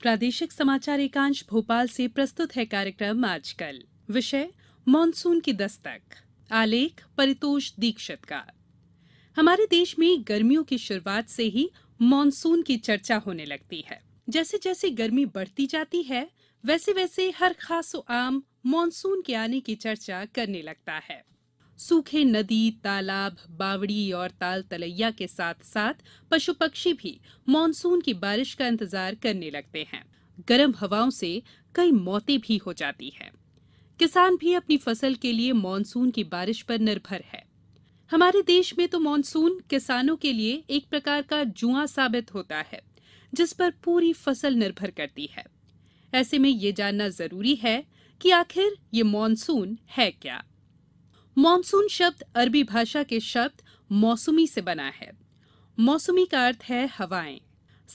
प्रादेशिक समाचार एकांश भोपाल से प्रस्तुत है कार्यक्रम आजकल विषय मानसून की दस्तक आलेख परितोष दीक्षित का हमारे देश में गर्मियों की शुरुआत से ही मानसून की चर्चा होने लगती है जैसे जैसे गर्मी बढ़ती जाती है वैसे वैसे हर खासो आम मानसून के आने की चर्चा करने लगता है सूखे नदी तालाब बावड़ी और ताल तलैया के साथ साथ पशु पक्षी भी मानसून की बारिश का इंतजार करने लगते हैं गर्म हवाओं से कई मौतें भी हो जाती हैं किसान भी अपनी फसल के लिए मानसून की बारिश पर निर्भर है हमारे देश में तो मानसून किसानों के लिए एक प्रकार का जुआ साबित होता है जिस पर पूरी फसल निर्भर करती है ऐसे में ये जानना जरूरी है कि आखिर ये मानसून है क्या मानसून शब्द अरबी भाषा के शब्द मौसमी से बना है मौसमी का अर्थ है हवाएं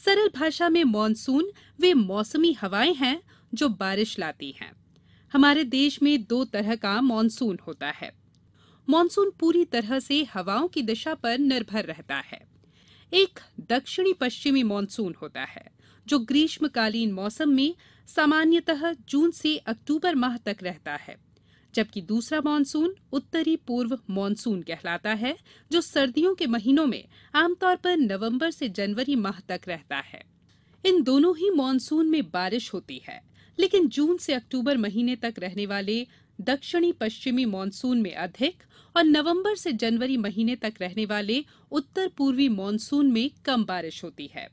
सरल भाषा में मानसून वे मौसमी हवाएं हैं जो बारिश लाती हैं हमारे देश में दो तरह का मानसून होता है मानसून पूरी तरह से हवाओं की दिशा पर निर्भर रहता है एक दक्षिणी पश्चिमी मानसून होता है जो ग्रीष्मकालीन मौसम में सामान्यतः जून से अक्टूबर माह तक रहता है जबकि दूसरा मानसून उत्तरी पूर्व मानसून कहलाता है जो सर्दियों के महीनों में आमतौर पर नवंबर से जनवरी माह तक रहता है इन दोनों ही मानसून में बारिश होती है लेकिन जून से अक्टूबर महीने तक रहने वाले दक्षिणी पश्चिमी मानसून में अधिक और नवंबर से जनवरी महीने तक रहने वाले उत्तर पूर्वी मानसून में कम बारिश होती है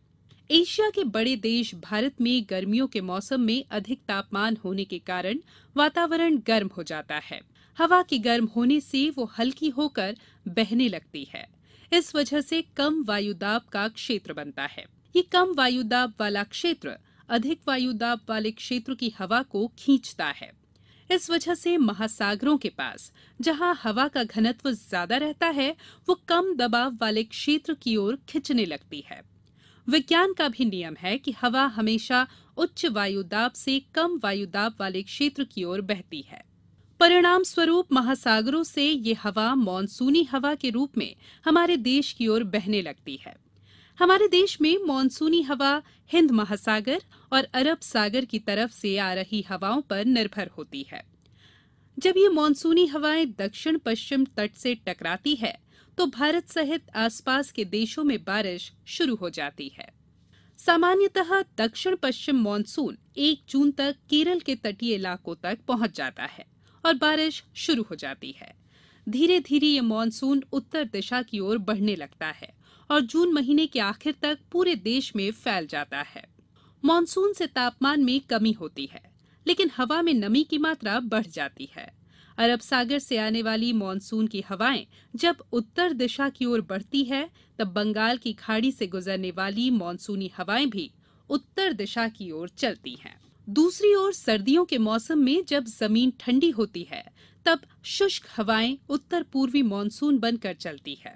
एशिया के बड़े देश भारत में गर्मियों के मौसम में अधिक तापमान होने के कारण वातावरण गर्म हो जाता है हवा के गर्म होने से वो हल्की होकर बहने लगती है इस वजह से कम वायुदाब का क्षेत्र बनता है ये कम वायुदाब वाला क्षेत्र अधिक वायुदाब वाले क्षेत्र की हवा को खींचता है इस वजह से महासागरों के पास जहां हवा का घनत्व ज्यादा रहता है वो कम दबाव वाले क्षेत्र की ओर खिंचने लगती है विज्ञान का भी नियम है कि हवा हमेशा उच्च वायुदाब से कम वायुदाब वाले क्षेत्र की ओर बहती है परिणाम स्वरूप महासागरों से ये हवा मानसूनी हवा के रूप में हमारे देश की ओर बहने लगती है हमारे देश में मानसूनी हवा हिंद महासागर और अरब सागर की तरफ से आ रही हवाओं पर निर्भर होती है जब ये मानसूनी हवाएं दक्षिण पश्चिम तट से टकराती है तो भारत सहित आसपास के देशों में बारिश शुरू हो जाती है सामान्यतः दक्षिण पश्चिम मानसून 1 जून तक केरल के तटीय इलाकों तक पहुंच जाता है और बारिश शुरू हो जाती है धीरे धीरे ये मानसून उत्तर दिशा की ओर बढ़ने लगता है और जून महीने के आखिर तक पूरे देश में फैल जाता है मानसून से तापमान में कमी होती है लेकिन हवा में नमी की मात्रा बढ़ जाती है अरब सागर से आने वाली मानसून की हवाएं जब उत्तर दिशा की ओर बढ़ती है तब बंगाल की खाड़ी से गुजरने वाली मानसूनी हवाएं भी उत्तर दिशा की ओर चलती हैं दूसरी ओर सर्दियों के मौसम में जब जमीन ठंडी होती है तब शुष्क हवाएं उत्तर पूर्वी मानसून बनकर चलती है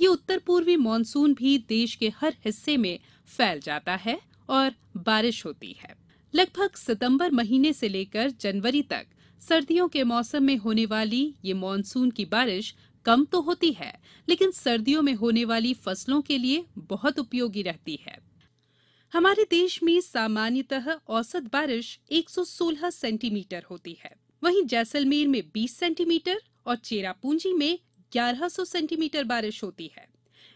ये उत्तर पूर्वी मानसून भी देश के हर हिस्से में फैल जाता है और बारिश होती है लगभग सितंबर महीने से लेकर जनवरी तक सर्दियों के मौसम में होने वाली ये मानसून की बारिश कम तो होती है लेकिन सर्दियों में होने वाली फसलों के लिए बहुत उपयोगी रहती है हमारे देश में सामान्यतः औसत बारिश 116 सेंटीमीटर होती है वहीं जैसलमेर में 20 सेंटीमीटर और चेरापूंजी में 1100 सेंटीमीटर बारिश होती है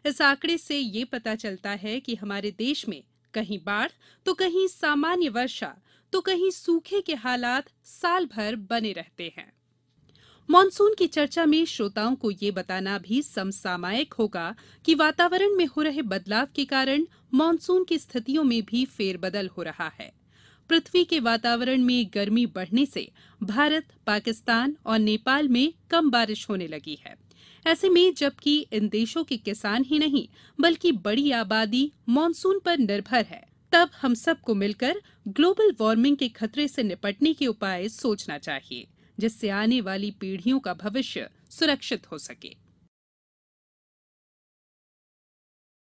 इस आंकड़े से ये पता चलता है कि हमारे देश में कहीं बाढ़ तो कहीं सामान्य वर्षा तो कहीं सूखे के हालात साल भर बने रहते हैं मानसून की चर्चा में श्रोताओं को ये बताना भी समसामायिक होगा कि वातावरण में हो रहे बदलाव के कारण मानसून की स्थितियों में भी फेरबदल हो रहा है पृथ्वी के वातावरण में गर्मी बढ़ने से भारत पाकिस्तान और नेपाल में कम बारिश होने लगी है ऐसे में जबकि इन देशों के किसान ही नहीं बल्कि बड़ी आबादी मानसून पर निर्भर है तब हम सबको मिलकर ग्लोबल वार्मिंग के खतरे से निपटने के उपाय सोचना चाहिए जिससे आने वाली पीढ़ियों का भविष्य सुरक्षित हो सके